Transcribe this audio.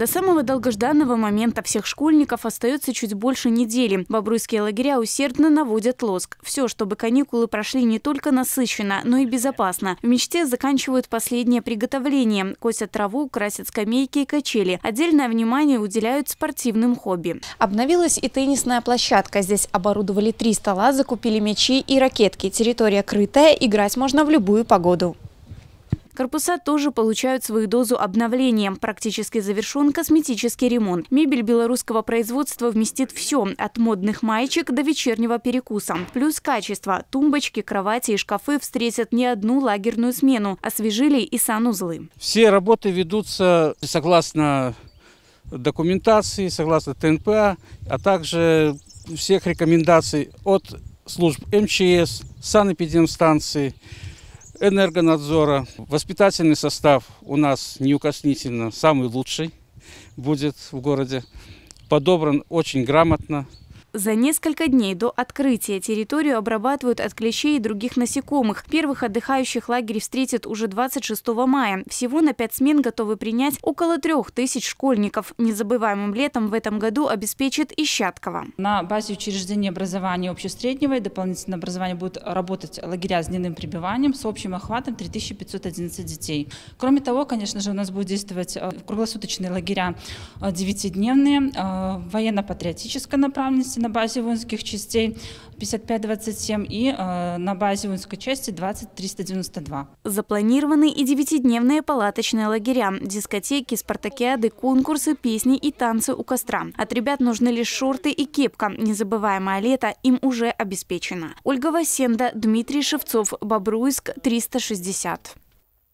До самого долгожданного момента всех школьников остается чуть больше недели. Бобруйские лагеря усердно наводят лоск. Все, чтобы каникулы прошли не только насыщенно, но и безопасно. В мечте заканчивают последнее приготовление. Косят траву, красят скамейки и качели. Отдельное внимание уделяют спортивным хобби. Обновилась и теннисная площадка. Здесь оборудовали три стола, закупили мячи и ракетки. Территория крытая, играть можно в любую погоду. Корпуса тоже получают свою дозу обновления. Практически завершен косметический ремонт. Мебель белорусского производства вместит все – от модных маечек до вечернего перекуса. Плюс качество. Тумбочки, кровати и шкафы встретят не одну лагерную смену. Освежили и санузлы. Все работы ведутся согласно документации, согласно ТНПА, а также всех рекомендаций от служб МЧС, санэпидемстанции, энергонадзора. Воспитательный состав у нас неукоснительно самый лучший будет в городе. Подобран очень грамотно, за несколько дней до открытия территорию обрабатывают от клещей и других насекомых. Первых отдыхающих лагерь встретит уже 26 мая. Всего на пять смен готовы принять около трех тысяч школьников. Незабываемым летом в этом году обеспечит Ищаткова. На базе учреждения образования общесреднего и дополнительного образования будут работать лагеря с дневным прибиванием с общим охватом 3511 детей. Кроме того, конечно же, у нас будут действовать э, круглосуточные лагеря э, девятидневные, э, военно-патриотической направленности, на базе воинских частей 5527 и э, на базе воинской части 20392. Запланированы и девятидневные палаточные лагеря, дискотеки, спартакиады, конкурсы, песни и танцы у костра. От ребят нужны лишь шорты и кепка. Незабываемое лето им уже обеспечено. Ольга Васенда, Дмитрий Шевцов, Бобруйск, 360.